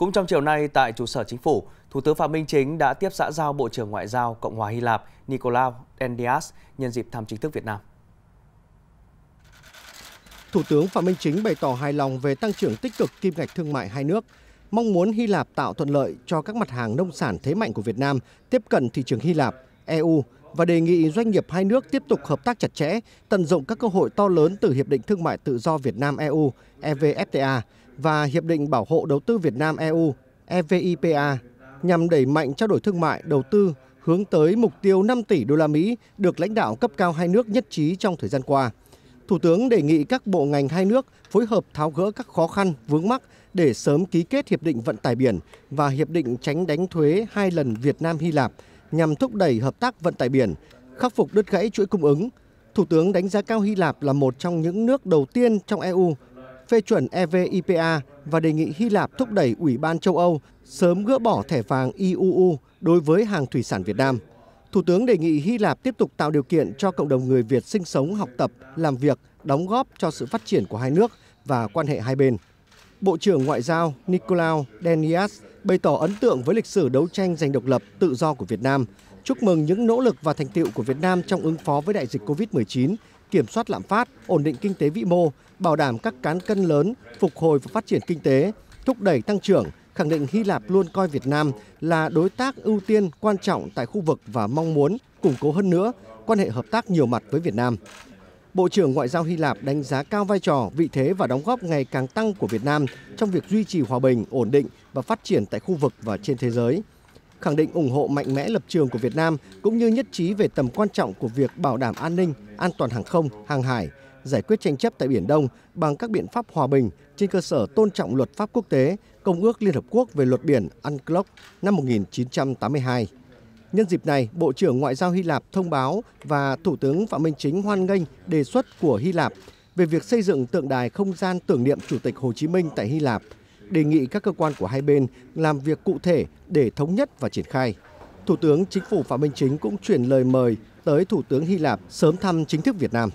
Cũng trong chiều nay tại trụ sở chính phủ, Thủ tướng Phạm Minh Chính đã tiếp xã giao Bộ trưởng Ngoại giao Cộng hòa Hy Lạp Nicolas Endias nhân dịp thăm chính thức Việt Nam. Thủ tướng Phạm Minh Chính bày tỏ hài lòng về tăng trưởng tích cực kim ngạch thương mại hai nước, mong muốn Hy Lạp tạo thuận lợi cho các mặt hàng nông sản thế mạnh của Việt Nam tiếp cận thị trường Hy Lạp, EU và đề nghị doanh nghiệp hai nước tiếp tục hợp tác chặt chẽ, tận dụng các cơ hội to lớn từ Hiệp định Thương mại Tự do Việt Nam-EU, EVFTA và Hiệp định Bảo hộ Đầu tư Việt Nam EU EVIPA nhằm đẩy mạnh trao đổi thương mại, đầu tư hướng tới mục tiêu 5 tỷ đô la Mỹ được lãnh đạo cấp cao hai nước nhất trí trong thời gian qua. Thủ tướng đề nghị các bộ ngành hai nước phối hợp tháo gỡ các khó khăn, vướng mắc để sớm ký kết hiệp định vận tải biển và hiệp định tránh đánh thuế hai lần Việt Nam Hy Lạp nhằm thúc đẩy hợp tác vận tải biển, khắc phục đứt gãy chuỗi cung ứng. Thủ tướng đánh giá cao Hy Lạp là một trong những nước đầu tiên trong EU phê chuẩn evipa và đề nghị hy lạp thúc đẩy ủy ban châu âu sớm gỡ bỏ thẻ vàng iuu đối với hàng thủy sản việt nam thủ tướng đề nghị hy lạp tiếp tục tạo điều kiện cho cộng đồng người việt sinh sống học tập làm việc đóng góp cho sự phát triển của hai nước và quan hệ hai bên bộ trưởng ngoại giao nicolau denias bày tỏ ấn tượng với lịch sử đấu tranh giành độc lập tự do của việt nam chúc mừng những nỗ lực và thành tiệu của Việt Nam trong ứng phó với đại dịch COVID-19 kiểm soát lạm phát, ổn định kinh tế vĩ mô, bảo đảm các cán cân lớn, phục hồi và phát triển kinh tế, thúc đẩy tăng trưởng, khẳng định Hy Lạp luôn coi Việt Nam là đối tác ưu tiên quan trọng tại khu vực và mong muốn củng cố hơn nữa quan hệ hợp tác nhiều mặt với Việt Nam. Bộ trưởng Ngoại giao Hy Lạp đánh giá cao vai trò, vị thế và đóng góp ngày càng tăng của Việt Nam trong việc duy trì hòa bình, ổn định và phát triển tại khu vực và trên thế giới khẳng định ủng hộ mạnh mẽ lập trường của Việt Nam cũng như nhất trí về tầm quan trọng của việc bảo đảm an ninh, an toàn hàng không, hàng hải, giải quyết tranh chấp tại Biển Đông bằng các biện pháp hòa bình trên cơ sở tôn trọng luật pháp quốc tế, Công ước Liên Hợp Quốc về luật biển UNCLOS năm 1982. Nhân dịp này, Bộ trưởng Ngoại giao Hy Lạp thông báo và Thủ tướng Phạm Minh Chính hoan nghênh đề xuất của Hy Lạp về việc xây dựng tượng đài không gian tưởng niệm Chủ tịch Hồ Chí Minh tại Hy Lạp – đề nghị các cơ quan của hai bên làm việc cụ thể để thống nhất và triển khai. Thủ tướng Chính phủ Phạm Minh Chính cũng chuyển lời mời tới Thủ tướng Hy Lạp sớm thăm chính thức Việt Nam.